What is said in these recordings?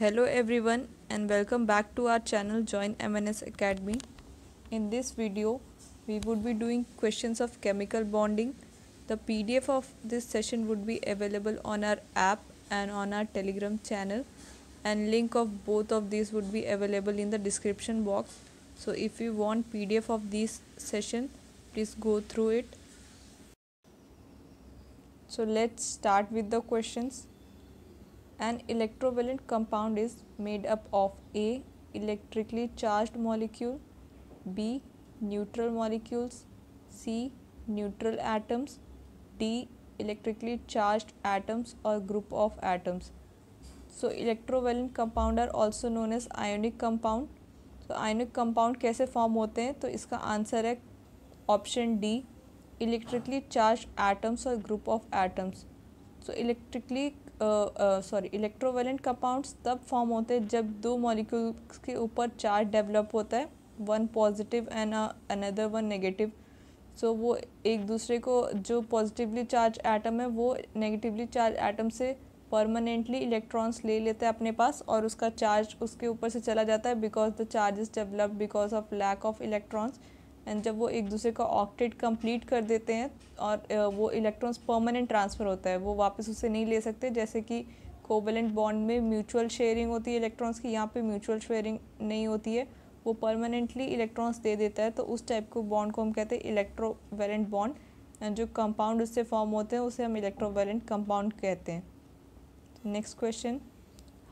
Hello everyone and welcome back to our channel Join MNS Academy. In this video, we would be doing questions of chemical bonding. The PDF of this session would be available on our app and on our Telegram channel and link of both of these would be available in the description box. So if you want PDF of this session, please go through it. So let's start with the questions. An electrovalent compound is made up of A. electrically charged molecule B. neutral molecules C. neutral atoms D. electrically charged atoms or group of atoms. So electrovalent compound are also known as ionic compound. तो ionic compound कैसे form होते हैं तो इसका answer है option D electrically charge atoms और group of atoms so electrically sorry electrovalent compounds तब form होते हैं जब दो मॉलिक्यूल्स के ऊपर चार्ज डेवलप होता है one positive and another one negative so वो एक दूसरे को जो पॉजिटिवली चार्ज एटम है वो नेगेटिवली चार्ज एटम से परमानेंटली इलेक्ट्रॉन्स ले लेते हैं अपने पास और उसका चार्ज उसके ऊपर से चला जाता है because the charge is develop because of lack of electrons and जब वो एक दूसरे का ऑक्टेट कंप्लीट कर देते हैं और वो इलेक्ट्रॉन्स परमानेंट ट्रांसफ़र होता है वो वापस उसे नहीं ले सकते जैसे कि कोवेलेंट बॉन्ड में म्यूचुअल शेयरिंग होती है इलेक्ट्रॉन्स की यहाँ पे म्यूचुअल शेयरिंग नहीं होती है वो परमानेंटली इलेक्ट्रॉन्स दे देता है तो उस टाइप को बॉन्ड को हम कहते हैं इलेक्ट्रोवेलेंट बॉन्ड एंड जो कंपाउंड उससे फॉर्म होते हैं उसे हम इलेक्ट्रोवेलेंट कंपाउंड कहते हैं next question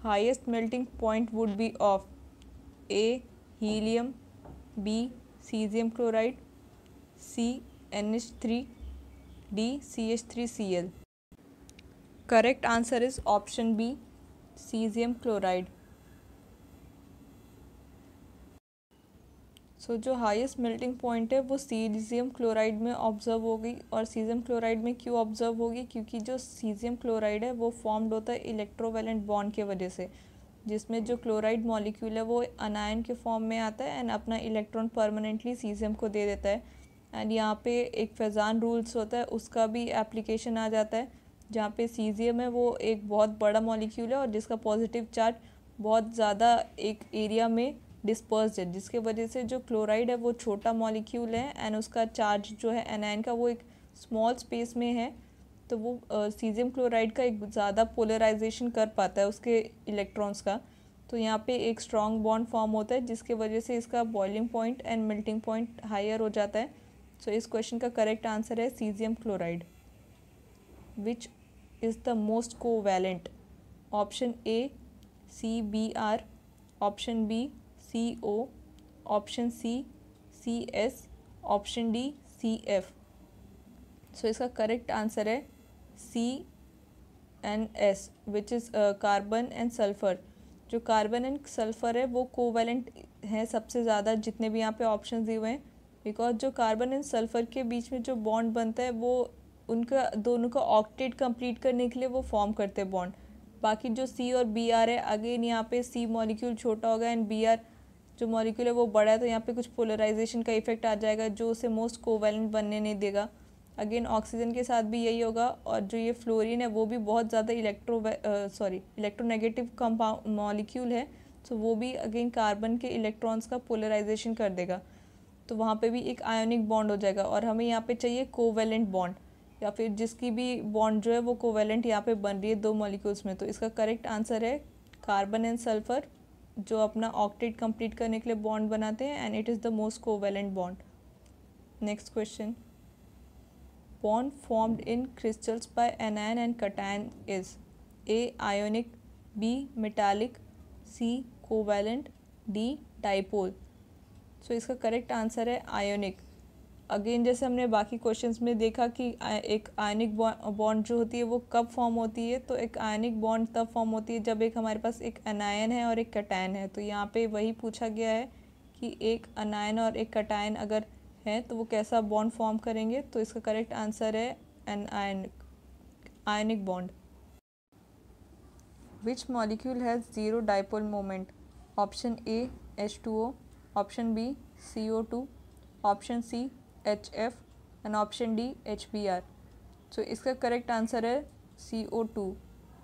highest melting point would be of A helium B caesium chloride C N H three D C H three C L correct answer is option B caesium chloride so जो highest melting point है वो caesium chloride में observe होगी और caesium chloride में क्यों observe होगी क्योंकि जो सीजियम क्लोराइड है वो फॉर्म्ड होता है इलेक्ट्रोवेलेंट बॉन्ड की वजह से जिसमें जो क्लोराइड मॉलिक्यूल है वो अनायन के फॉर्म में आता है एंड अपना इलेक्ट्रॉन परमानेंटली सीजियम को दे देता है एंड यहाँ पे एक फैज़ान रूल्स होता है उसका भी एप्लीकेशन आ जाता है जहाँ पे सीजियम है वो एक बहुत बड़ा मॉलिक्यूल है और जिसका पॉजिटिव चार्ज बहुत ज़्यादा एक एरिया में डिस्पर्स है जिसके वजह से जो क्लोराइड है वो छोटा मॉलिक्यूल है एंड उसका चार्ज जो है एनायन का वो एक स्मॉल स्पेस में है तो वो सीजियम क्लोराइड का एक ज़्यादा पोलराइजेशन कर पाता है उसके इलेक्ट्रॉन्स का तो यहाँ पे एक स्ट्रॉन्ग बॉन्ड फॉर्म होता है जिसके वजह से इसका boiling point and melting point higher हो जाता है सो so, इस क्वेश्चन का करेक्ट आंसर है caesium chloride which is the most valent option A C B R option B C O option C C S option D C F so इसका correct answer है C and S which is carbon and sulphur जो carbon and sulphur है वो covalent है सबसे ज़्यादा जितने भी यहाँ पे ऑप्शन दिए हुए हैं बिकॉज जो कार्बन एंड सल्फ़र के बीच में जो बॉन्ड बनता है वो उनका दोनों का ऑक्टेट कंप्लीट करने के लिए वो फॉर्म करते हैं बॉन्ड बाकी जो सी और बी आर है अगेन यहाँ पे सी मॉलिक्यूल छोटा होगा एंड बी आर जो मॉलिक्यूल है वो बड़ा है तो यहाँ पे कुछ पोलराइजेशन का इफेक्ट आ जाएगा जो उसे मोस्ट कोवेलेंट बनने नहीं देगा अगेन ऑक्सीजन के साथ भी यही होगा और जो ये फ्लोरीन है वो भी बहुत ज़्यादा electro sorry electronegative compound molecule है सो तो वो भी अगेन कार्बन के इलेक्ट्रॉन्स का पोलराइजेशन कर देगा तो वहाँ पे भी एक आयोनिक बॉन्ड हो जाएगा और हमें यहाँ पे चाहिए कोवेलेंट बॉन्ड या फिर जिसकी भी बॉन्ड जो है वो कोवेलेंट यहाँ पे बन रही है दो मॉलिक्यूल्स में तो इसका करेक्ट आंसर है कार्बन एंड सल्फर जो अपना ऑक्टेट कंप्लीट करने के लिए बॉन्ड बनाते हैं and it is the most covalent bond next question bond formed in crystals by anion and cation is A. Ionic B. Metallic C. Covalent D. Dipole so so, इसका correct answer है ionic again जैसे हमने बाकी questions में देखा कि एक ionic bond जो होती है वो कब फॉर्म होती है तो एक आयनिक बॉन्ड तब फॉर्म होती है जब एक हमारे पास एक अनायन है और एक कटायन है तो यहाँ पे वही पूछा गया है कि एक अनायन और एक कटायन अगर हैं तो वो कैसा बॉन्ड फॉर्म करेंगे तो इसका करेक्ट आंसर है an ionic ionic bond which molecule has zero dipole moment option A H two O option B C O two option C H F and option D H B R so इसका correct answer है सी O to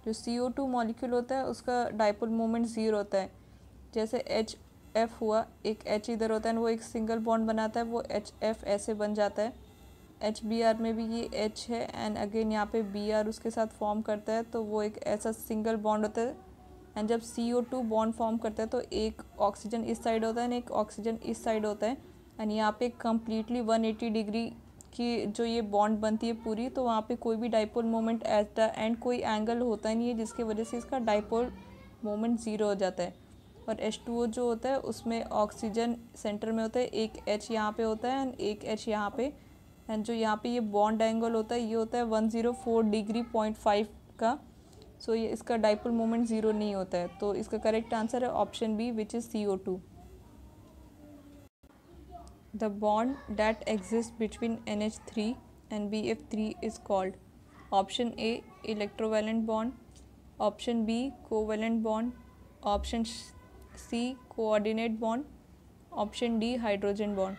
जो सी O two molecule होता है उसका dipole moment zero होता है जैसे H F हुआ एक एच इधर होता है वो एक सिंगल बॉन्ड बनाता है वो एच एफ ऐसे बन जाता है एच बी आर में भी ये एच है एंड अगेन यहाँ पे बी आर उसके साथ फॉर्म करता है तो वो एक ऐसा सिंगल बॉन्ड होता है एंड जब C O two bond form करता है तो एक ऑक्सीजन इस साइड होता है एंड एक ऑक्सीजन इस साइड होता है एंड यहाँ पे कम्प्लीटली वन एटी डिग्री की जो ये बॉन्ड बनती है पूरी तो वहाँ पे कोई भी dipole moment at the end कोई एंगल होता नहीं है जिसकी वजह से इसका डाइपोल मोमेंट ज़ीरो हो जाता है और H2O जो होता है उसमें ऑक्सीजन सेंटर में होता है एक H यहाँ पे होता है एंड एक H यहाँ पे एंड जो यहाँ पे ये बॉन्ड एंगल होता है ये होता है 104 डिग्री पॉइंट फाइव का सो so ये इसका डाइपोल मोमेंट ज़ीरो नहीं होता है तो इसका करेक्ट आंसर है option B which is C O two between N H three and B F three is called option A electrovalent bond option B covalent bond option C coordinate bond option D hydrogen bond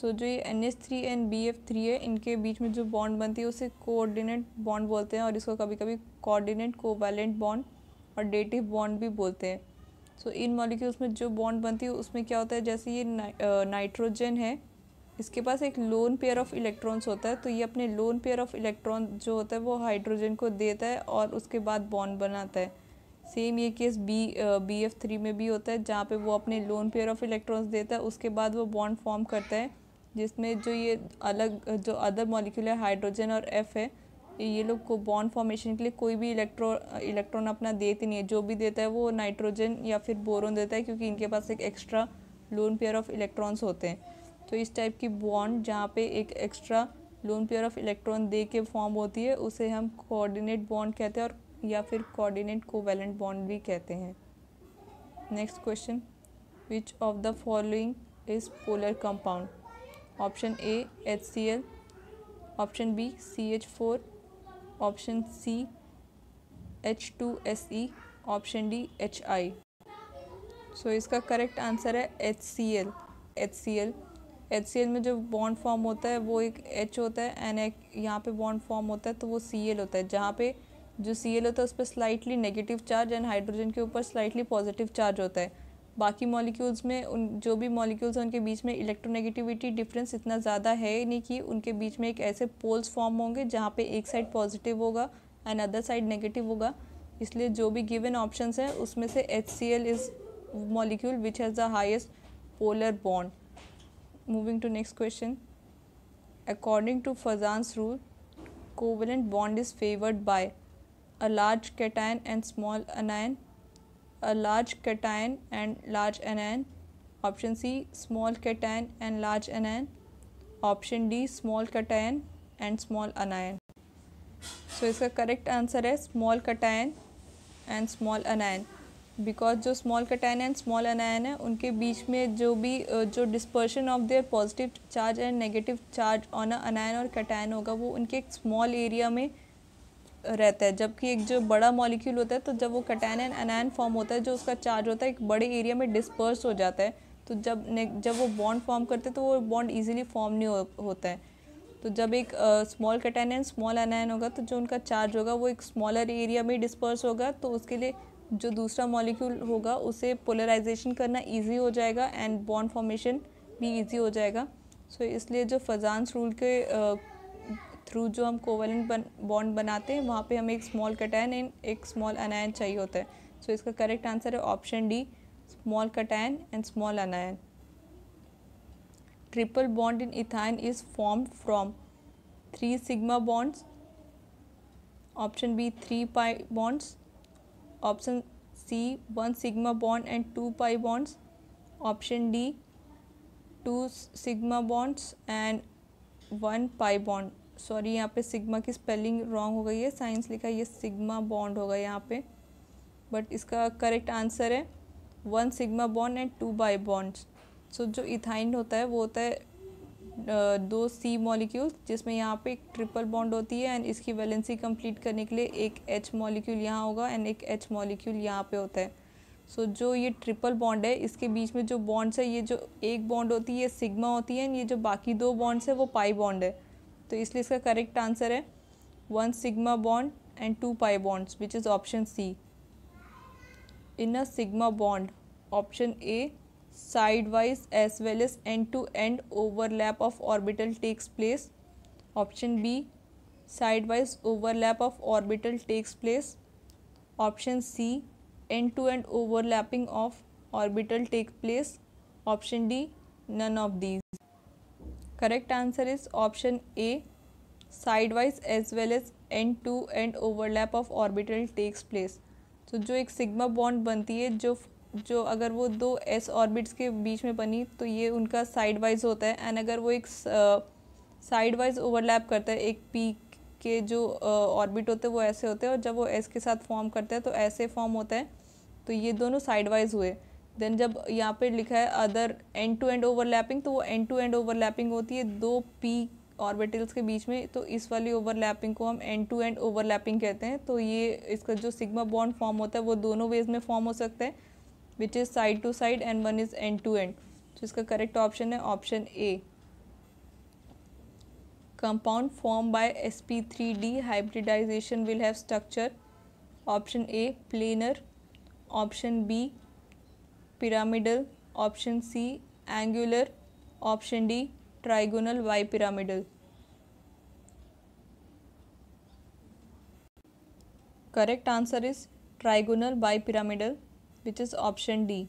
so जो ये N S three and B F three है इनके बीच में जो bond बनती है उसे coordinate bond बोलते हैं और इसको कभी कभी कोऑर्डिनेट कोवैलेंट बॉन्ड और डेटिव बॉन्ड भी बोलते हैं सो so, इन मॉलिक्यूल्स में जो बॉन्ड बनती है उसमें क्या होता है जैसे ये ना, नाइट्रोजन है इसके पास एक लोन पेयर ऑफ इलेक्ट्रॉन्स होता है तो ये अपने लोन पेयर ऑफ इलेक्ट्रॉन जो होता है वो हाइड्रोजन को देता है और उसके बाद बॉन्ड बनाता है सेम ये case B B F three में भी होता है जहाँ पे वो अपने लोन पेयर ऑफ इलेक्ट्रॉन्स देता है उसके बाद वो बॉन्ड फॉर्म करता है जिसमें जो ये अलग जो अदर है हाइड्रोजन और एफ है ये लोग को बॉन्ड फॉर्मेशन के लिए कोई भी इलेक्ट्रो इलेक्ट्रॉन अपना देते नहीं है जो भी देता है वो नाइट्रोजन या फिर बोरोन देता है क्योंकि इनके पास एक extra lone pair of electrons होते हैं तो इस टाइप की बॉन्ड जहाँ पे एक extra lone pair of electron दे के फॉर्म होती है उसे हम कोऑर्डिनेट बॉन्ड कहते हैं और या फिर कोऑर्डिनेट कोवेलेंट बॉन्ड भी कहते हैं next question which of the following is polar compound option A H C L option B C H four option C H two S E option D H I so इसका correct answer है H C L H C L H C L में जो bond form होता है वो एक H होता है एंड एक यहाँ पे बॉन्ड फॉर्म होता है तो वो सी एल होता है जहाँ पे जो सी एल होता है उस पर slightly negative charge and hydrogen के ऊपर स्लाइटली पॉजिटिव चार्ज होता है बाकी मॉलिक्यूल्स में उन जो भी मॉलिक्यूल्स हैं उनके बीच में इलेक्ट्रोनेगेटिविटी डिफरेंस इतना ज़्यादा है ही नहीं कि उनके बीच में एक ऐसे पोल्स फॉर्म होंगे जहाँ पे एक साइड पॉजिटिव होगा एंड अदर साइड नेगेटिव होगा इसलिए जो भी गिवन ऑप्शन हैं उसमें से H C L is molecule which has the highest polar bond moving to next question according to Fajans rule covalent bond is favoured by a large cation and small anion a large cation and large anion option c small cation and large anion option d small cation and small anion so, इसका correct answer है small cation and small anion because जो small cation and small anion है उनके बीच में जो भी जो dispersion of their positive charge and negative charge on anion और कटायन होगा वो उनके एक स्मॉल एरिया में रहता है जबकि एक जो बड़ा मॉलिक्यूल होता है तो जब वो कटैन एंड अनैन फॉर्म होता है जो उसका चार्ज होता है एक बड़े एरिया में डिस्पर्स हो जाता है तो जब जब वो बॉन्ड फॉर्म करते हैं तो वो बॉन्ड ईजिली फॉर्म नहीं हो, होता है तो जब एक small cation and small anion होगा तो जो उनका चार्ज होगा वो एक स्मॉलर एरिया में डिस्पर्स होगा तो उसके लिए जो दूसरा मॉलिक्यूल होगा उसे पोलराइजेशन करना ईजी हो जाएगा एंड बॉन्ड फॉर्मेशन भी ईजी हो जाएगा सो so, इसलिए जो फजान्स रूल के uh, थ्रू जो हम कोवेलेंट बॉन्ड बनाते हैं वहाँ पे हमें एक स्मॉल कटैन एंड एक स्मॉल अनायन चाहिए होता है सो so, इसका करेक्ट आंसर है option D small cation and small anion triple bond in ethyne is form from three sigma bonds option B three pi bonds option C one sigma bond and two pi bonds option D two sigma bonds and one pi bond sorry यहाँ पे sigma की spelling wrong हो गई है science लिखा है ये sigma bond होगा यहाँ पे बट इसका करेक्ट आंसर है one sigma bond and two pi bonds so जो इथाइन होता है वो होता है दो सी मॉलिक्यूल जिसमें यहाँ पे एक ट्रिपल बॉन्ड होती है एंड इसकी वैलेंसी कंप्लीट करने के लिए एक एच मॉलिक्यूल यहाँ होगा एंड एक एच मॉलिक्यूल यहाँ पे होता है सो so, जो ये ट्रिपल बॉन्ड है इसके बीच में जो बॉन्ड्स है ये जो एक बॉन्ड होती है ये सिग्मा होती है एंड ये जो बाकी दो बॉन्ड्स है वो पाई बॉन्ड है तो इसलिए इसका करेक्ट आंसर है one sigma bond and two pi bonds which is option C in a sigma bond option A side wise as well as end to end overlap of orbital takes place option B side wise overlap of orbital takes place option C end to end overlapping of orbital take place option D none of these answer is option A side wise as well as end to end overlap of orbital takes place तो जो एक sigma bond बनती है जो जो अगर वो दो एस ऑर्बिट्स के बीच में बनी तो ये उनका साइड वाइज होता है एंड अगर वो एक साइड वाइज ओवरलैप करता है एक पी के जो ऑर्बिट uh, होते हैं वो ऐसे होते हैं और जब वो एस के साथ फॉर्म करते हैं तो ऐसे फॉर्म होता है तो ये दोनों साइड वाइज हुए देन जब यहाँ पे लिखा है other end to end overlapping तो वो एंड टू एंड ओवरलैपिंग होती है दो पी ऑर्बिटल्स के बीच में तो इस वाली ओवरलैपिंग को हम एंड टू एंड ओवरलैपिंग कहते हैं तो ये इसका जो सिग्मा बॉन्ड फॉर्म होता है वो दोनों वेज में फॉर्म हो सकता है which is side to side and one is end to end तो इसका करेक्ट ऑप्शन है option a compound form by S P three D hybridization will have structure option A planar option B pyramidal option C angular option D trigonal bipyramidal correct answer is trigonal bipyramidal which is option D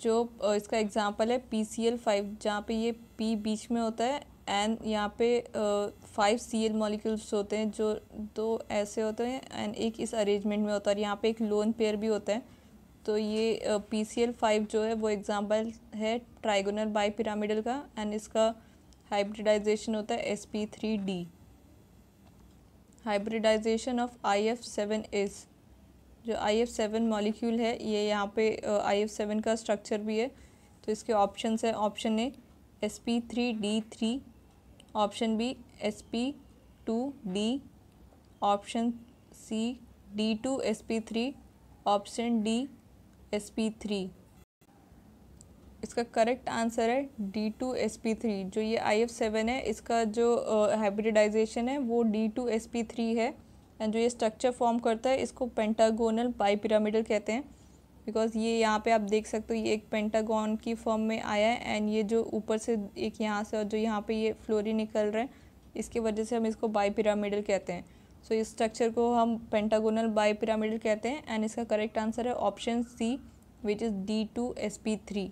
जो इसका example है P C L five जहाँ पे ये P बीच में होता है and यहाँ पे फाइव सी एल मॉलिक्यूल्स होते हैं जो दो ऐसे होते हैं एंड एक इस अरेंजमेंट में होता है और यहाँ पे एक लोन पेयर भी होता है तो ये पी सी एल फाइव जो है वो एग्ज़ाम्पल है ट्राइगोनल बाई पिरामिडल का एंड इसका हाइब्रिडाइजेशन होता है S P three D hybridization of I F seven is जो आई एफ सेवन मॉलिक्यूल है ये यहाँ पे आई एफ सेवन का स्ट्रक्चर भी है तो इसके ऑप्शन है option A S P three D three option B S P two D option C D two S P three option D S P three इसका करेक्ट आंसर है D two S P three जो ये आई F seven है इसका जो hybridisation uh, है वो D two S P three है एंड जो ये स्ट्रक्चर फॉर्म करता है इसको पेंटागोनल पिरामिडल कहते हैं बिकॉज ये यहाँ पे आप देख सकते हो ये एक पेंटागोन की फॉर्म में आया है एंड ये जो ऊपर से एक यहाँ से और जो यहाँ पे ये फ्लोरी निकल रहा है इसके वजह से हम इसको बाई पिरामिडल कहते हैं सो so, इस स्ट्रक्चर को हम पेंटागोनल बाई पिरामिड कहते हैं एंड इसका करेक्ट आंसर है option C which is D two S P three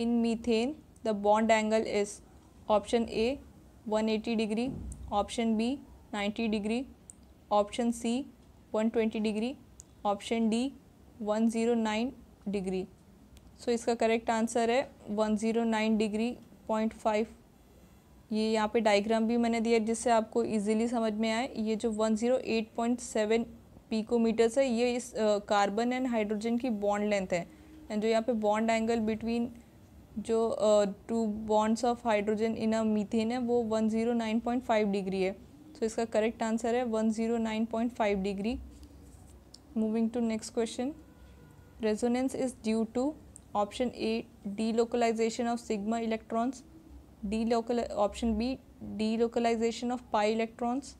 in methane the bond angle is option A 180 degree option B 90 degree option C 120 degree option D 109 degree so इसका correct answer है 109 degree point five ये यहाँ पे diagram भी मैंने दिया जिससे आपको इजीली समझ में आए ये जो 108.7 पीकोमीटर्स है ये इस कार्बन एंड हाइड्रोजन की बॉन्ड लेंथ है एंड जो यहाँ पे बॉन्ड एंगल बिटवीन जो two bonds of hydrogen in a methane है वो 109.5 डिग्री है सो so, इसका करेक्ट आंसर है 109.5 degree moving to next question resonance is due to option A delocalization of sigma electrons delocal option B delocalization of pi electrons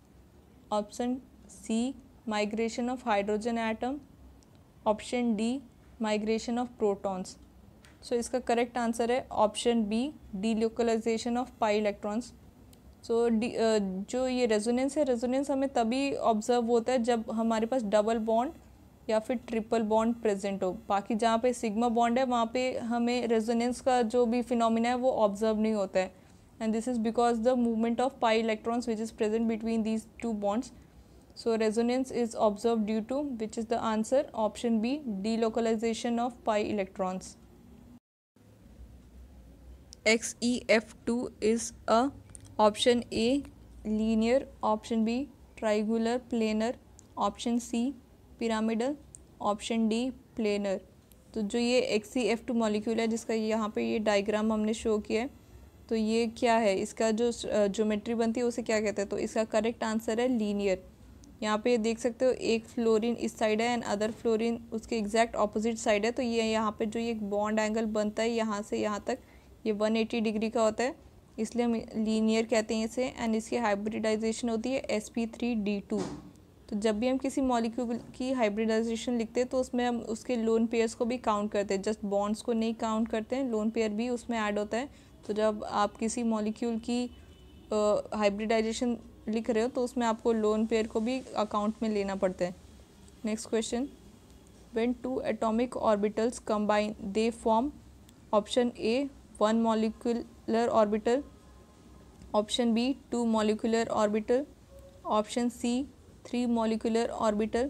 option C migration of hydrogen atom option D migration of protons so इसका correct answer है option B delocalization of pi electrons so जो ये resonance है resonance हमें तभी observe होता है जब हमारे पास डबल बॉन्ड या फिर ट्रिपल बॉन्ड प्रेजेंट हो बाकी जहाँ पे सिग्मा बॉन्ड है वहाँ पे हमें रेजोनेंस का जो भी फिनोमिना है वो ऑब्जर्व नहीं होता है and this is because the movement of pi electrons which is present between these two bonds so resonance is observe due to which is the answer option B delocalization of pi electrons X E F two is a option A linear option B trigonal planar option C pyramidal option D planar तो जो ये X C F two molecule है जिसका यहाँ पे ये diagram हमने show किया है तो ये क्या है इसका जो ज्योमेट्री बनती है उसे क्या कहते हैं तो इसका करेक्ट आंसर है लीनियर यहाँ पे देख सकते हो एक फ्लोरीन इस साइड है एंड अदर फ्लोरीन उसके एग्जैक्ट ऑपोजिट साइड है तो ये यहाँ पे जो ये बॉन्ड एंगल बनता है यहाँ से यहाँ तक ये वन डिग्री का होता है इसलिए हम लीनियर कहते हैं इसे एंड इसकी हाइब्रिडाइजेशन होती है S P three D two तो जब भी हम किसी मॉलिक्यूल की हाइब्रिडाइजेशन लिखते हैं तो उसमें हम उसके लोन पेयर्स को भी काउंट करते हैं जस्ट बॉन्ड्स को नहीं काउंट करते हैं लोन पेयर भी उसमें ऐड होता है तो जब आप किसी मॉलिक्यूल की हाइब्रिडाइजेशन uh, लिख रहे हो तो उसमें आपको लोन पेयर को भी अकाउंट में लेना पड़ता है next question when two atomic orbitals combine they form option A one molecular orbital option B two molecular orbital option C three molecular orbital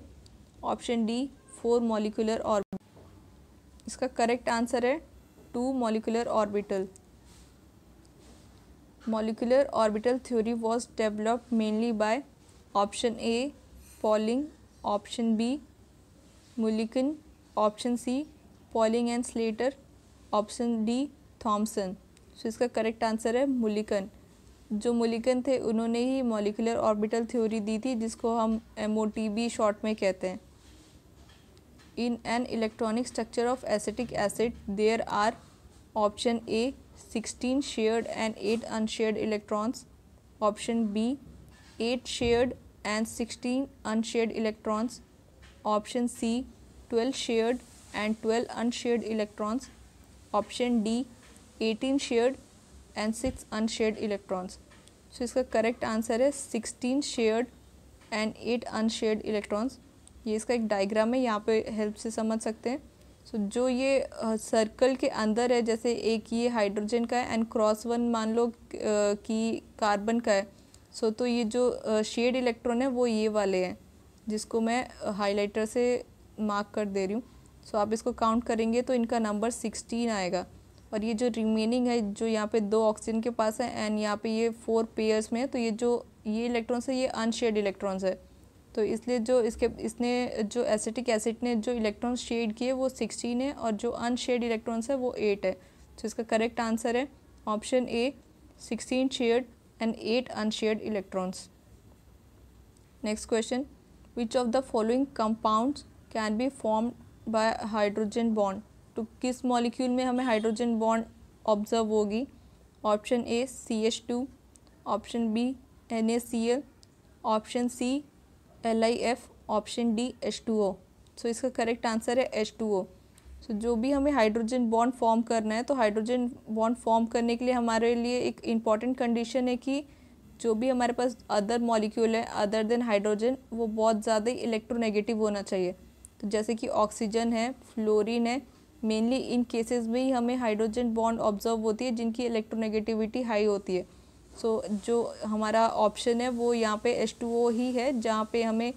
option D four molecular orbital इसका correct answer है two molecular orbital molecular orbital theory was developed mainly by option A Pauling option B Mulliken option C Pauling and Slater option D Thomson so इसका correct answer है Mulliken जो Mulliken थे उन्होंने ही molecular orbital theory दी थी जिसको हम M O T B short में कहते हैं in an electronic structure of acetic acid there are option A sixteen shared and eight unshared electrons option B eight shared and sixteen unshared electrons option C twelve shared and twelve unshared electrons option D eighteen shared and six unshared electrons so इसका correct answer है sixteen shared and eight unshared electrons ये इसका एक diagram है यहाँ पे help से समझ सकते हैं सो so, जो ये सर्कल के अंदर है जैसे एक ये हाइड्रोजन का है एंड क्रॉस वन मान लो कि कार्बन का है सो so, तो ये जो शेड इलेक्ट्रॉन है वो ये वाले हैं जिसको मैं हाईलाइटर से मार्क कर दे रही हूँ सो so, आप इसको काउंट करेंगे तो इनका नंबर सिक्सटीन आएगा और ये जो रिमेनिंग है जो यहाँ पे दो ऑक्सीजन के पास है एंड यहाँ पे ये फोर पेयर्स में है तो ये जो ये इलेक्ट्रॉन्स है ये अनशेड इलेक्ट्रॉन्स है तो इसलिए जो इसके इसने जो एसिटिक एसिड ने जो इलेक्ट्रॉन्स शेड किए वो सिक्सटीन है और जो अनशेड इलेक्ट्रॉन्स है वो एट है तो इसका करेक्ट आंसर है option A sixteen shared and eight unshared electrons next question which of the following compounds can be form by hydrogen bond तो किस मॉलिक्यूल में हमें हाइड्रोजन बॉन्ड ऑब्जर्व होगी option A C H two option B N A C L option C L I F option D H two O so इसका correct answer है H two O so जो भी हमें hydrogen bond form करना है तो hydrogen bond form करने के लिए हमारे लिए एक इम्पॉर्टेंट कंडीशन है कि जो भी हमारे पास अदर मॉलिक्यूल है अदर देन हाइड्रोजन वो बहुत ज़्यादा इलेक्ट्रोनेगेटिव होना चाहिए तो जैसे कि ऑक्सीजन है फ्लोरीन है मेनली इन केसेस में ही हमें हाइड्रोजन बॉन्ड ऑब्जर्व होती है जिनकी इलेक्ट्रोनेगेटिविटी हाई होती है सो so, जो हमारा ऑप्शन है वो यहाँ पे H2O ही है जहाँ पे हमें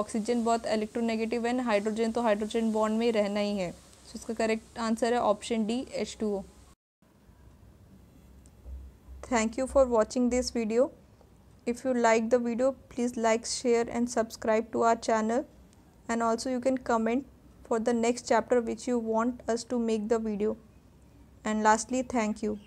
ऑक्सीजन बहुत इलेक्ट्रोनेगेटिव है हाइड्रोजन तो हाइड्रोजन बॉन्ड में रहना ही है सो so, इसका करेक्ट आंसर है option D H two O thank you for watching this video if you like the video please like share and subscribe to our channel and also you can comment for the next chapter which you want us to make the video and lastly thank you